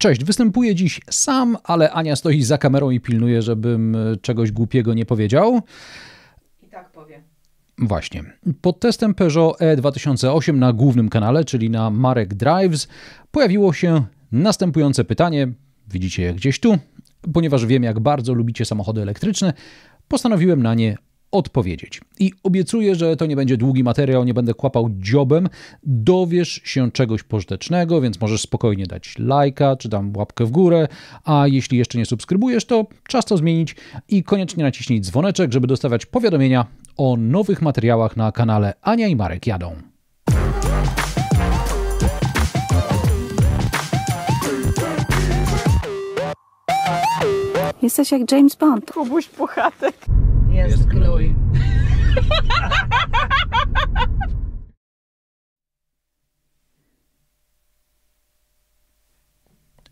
Cześć, występuję dziś sam, ale Ania stoi za kamerą i pilnuje, żebym e, czegoś głupiego nie powiedział. I tak powiem. Właśnie. Pod testem Peugeot E2008 na głównym kanale, czyli na Marek Drives, pojawiło się następujące pytanie. Widzicie je gdzieś tu. Ponieważ wiem, jak bardzo lubicie samochody elektryczne, postanowiłem na nie odpowiedzieć. I obiecuję, że to nie będzie długi materiał, nie będę kłapał dziobem. Dowiesz się czegoś pożytecznego, więc możesz spokojnie dać lajka, czy tam łapkę w górę, a jeśli jeszcze nie subskrybujesz, to czas to zmienić i koniecznie naciśnij dzwoneczek, żeby dostawać powiadomienia o nowych materiałach na kanale Ania i Marek Jadą. Jesteś jak James Bond. Kubuś Puchatek jest, jest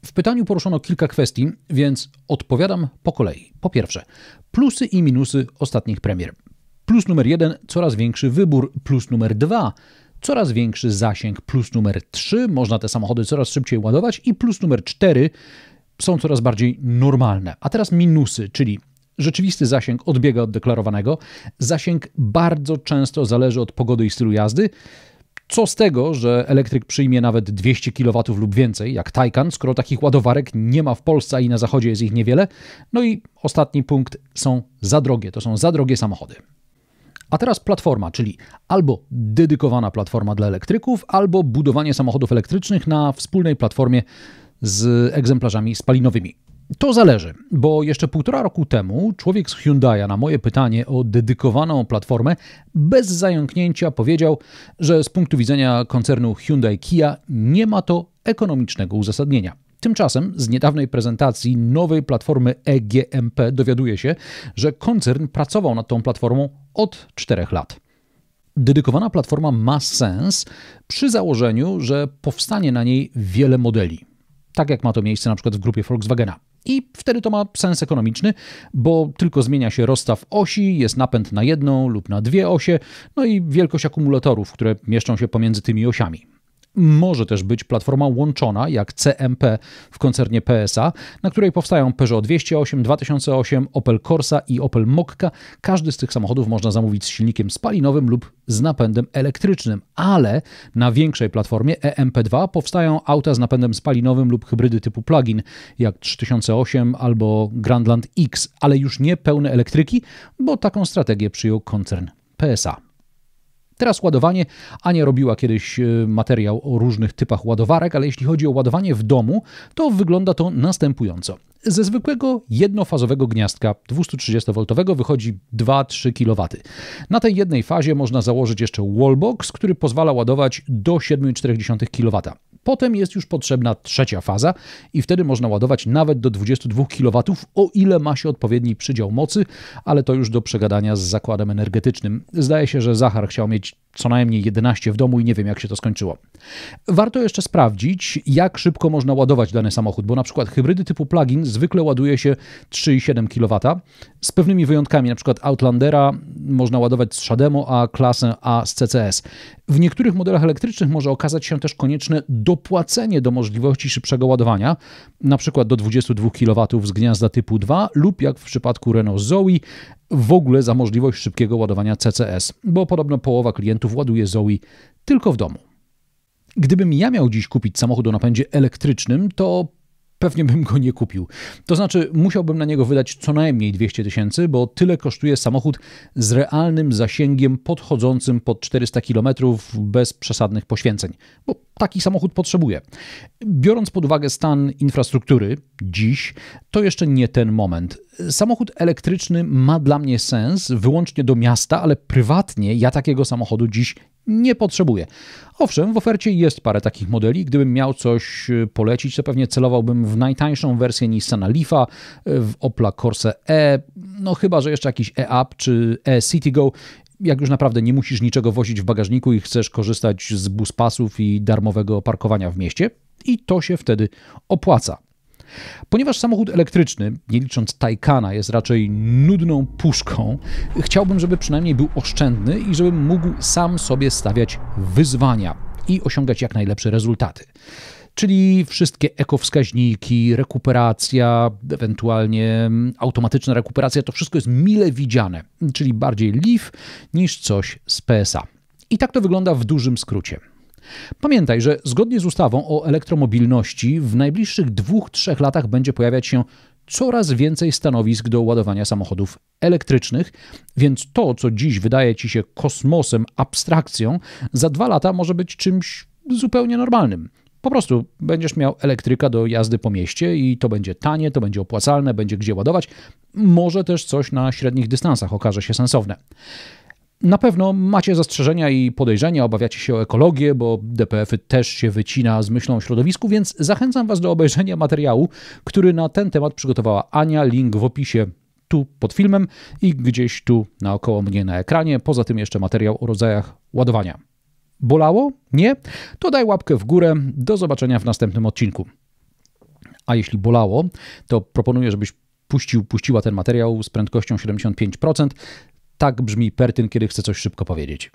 W pytaniu poruszono kilka kwestii, więc odpowiadam po kolei. Po pierwsze, plusy i minusy ostatnich premier. Plus numer jeden, coraz większy wybór. Plus numer dwa, coraz większy zasięg. Plus numer trzy, można te samochody coraz szybciej ładować. I plus numer cztery, są coraz bardziej normalne. A teraz minusy, czyli rzeczywisty zasięg odbiega od deklarowanego. Zasięg bardzo często zależy od pogody i stylu jazdy. Co z tego, że elektryk przyjmie nawet 200 kW lub więcej, jak Taycan, skoro takich ładowarek nie ma w Polsce, i na zachodzie jest ich niewiele. No i ostatni punkt są za drogie, to są za drogie samochody. A teraz platforma, czyli albo dedykowana platforma dla elektryków, albo budowanie samochodów elektrycznych na wspólnej platformie z egzemplarzami spalinowymi. To zależy, bo jeszcze półtora roku temu człowiek z Hyundai'a na moje pytanie o dedykowaną platformę bez zająknięcia powiedział, że z punktu widzenia koncernu Hyundai Kia nie ma to ekonomicznego uzasadnienia. Tymczasem z niedawnej prezentacji nowej platformy EGMP dowiaduje się, że koncern pracował nad tą platformą od czterech lat. Dedykowana platforma ma sens przy założeniu, że powstanie na niej wiele modeli tak jak ma to miejsce na przykład w grupie Volkswagena i wtedy to ma sens ekonomiczny, bo tylko zmienia się rozstaw osi, jest napęd na jedną lub na dwie osie, no i wielkość akumulatorów, które mieszczą się pomiędzy tymi osiami może też być platforma łączona, jak CMP w koncernie PSA, na której powstają Peugeot 208, 2008, Opel Corsa i Opel Mokka. Każdy z tych samochodów można zamówić z silnikiem spalinowym lub z napędem elektrycznym, ale na większej platformie EMP2 powstają auta z napędem spalinowym lub hybrydy typu plug-in, jak 3008 albo Grandland X, ale już nie pełne elektryki, bo taką strategię przyjął koncern PSA. Teraz ładowanie. Ania robiła kiedyś e, materiał o różnych typach ładowarek, ale jeśli chodzi o ładowanie w domu, to wygląda to następująco. Ze zwykłego jednofazowego gniazdka 230V wychodzi 2-3 kW. Na tej jednej fazie można założyć jeszcze wallbox, który pozwala ładować do 7,4 kW. Potem jest już potrzebna trzecia faza i wtedy można ładować nawet do 22 kW, o ile ma się odpowiedni przydział mocy, ale to już do przegadania z zakładem energetycznym. Zdaje się, że Zachar chciał mieć co najmniej 11 w domu i nie wiem, jak się to skończyło. Warto jeszcze sprawdzić, jak szybko można ładować dany samochód, bo na przykład hybrydy typu plug-in zwykle ładuje się 3,7 kW. Z pewnymi wyjątkami, na przykład Outlandera można ładować z Shademo, a klasę A z CCS. W niektórych modelach elektrycznych może okazać się też konieczne dopłacenie do możliwości szybszego ładowania, na przykład do 22 kW z gniazda typu 2 lub jak w przypadku Renault Zoe w ogóle za możliwość szybkiego ładowania CCS, bo podobno połowa klientów ładuje Zoe tylko w domu. Gdybym ja miał dziś kupić samochód o napędzie elektrycznym, to pewnie bym go nie kupił. To znaczy, musiałbym na niego wydać co najmniej 200 tysięcy, bo tyle kosztuje samochód z realnym zasięgiem podchodzącym pod 400 km bez przesadnych poświęceń, bo taki samochód potrzebuje. Biorąc pod uwagę stan infrastruktury dziś, to jeszcze nie ten moment. Samochód elektryczny ma dla mnie sens wyłącznie do miasta, ale prywatnie ja takiego samochodu dziś nie potrzebuję. Owszem, w ofercie jest parę takich modeli. Gdybym miał coś e, polecić, to pewnie celowałbym w najtańszą wersję Nissana Leafa, e, w Opla Corsa E, no chyba, że jeszcze jakiś e-Up czy e-Citygo jak już naprawdę nie musisz niczego wozić w bagażniku i chcesz korzystać z buspasów i darmowego parkowania w mieście, i to się wtedy opłaca. Ponieważ samochód elektryczny, nie licząc Taycana, jest raczej nudną puszką, chciałbym, żeby przynajmniej był oszczędny i żebym mógł sam sobie stawiać wyzwania i osiągać jak najlepsze rezultaty czyli wszystkie ekowskaźniki, rekuperacja, ewentualnie mm, automatyczna rekuperacja, to wszystko jest mile widziane, czyli bardziej Leaf niż coś z PSA. I tak to wygląda w dużym skrócie. Pamiętaj, że zgodnie z ustawą o elektromobilności w najbliższych dwóch, trzech latach będzie pojawiać się coraz więcej stanowisk do ładowania samochodów elektrycznych, więc to, co dziś wydaje ci się kosmosem, abstrakcją, za dwa lata może być czymś zupełnie normalnym. Po prostu będziesz miał elektryka do jazdy po mieście i to będzie tanie, to będzie opłacalne, będzie gdzie ładować. Może też coś na średnich dystansach okaże się sensowne. Na pewno macie zastrzeżenia i podejrzenia, obawiacie się o ekologię, bo DPF-y też się wycina z myślą o środowisku, więc zachęcam Was do obejrzenia materiału, który na ten temat przygotowała Ania. Link w opisie tu pod filmem i gdzieś tu naokoło mnie na ekranie. Poza tym jeszcze materiał o rodzajach ładowania. Bolało? Nie? To daj łapkę w górę. Do zobaczenia w następnym odcinku. A jeśli bolało, to proponuję, żebyś puścił, puściła ten materiał z prędkością 75%. Tak brzmi Pertyn, kiedy chce coś szybko powiedzieć.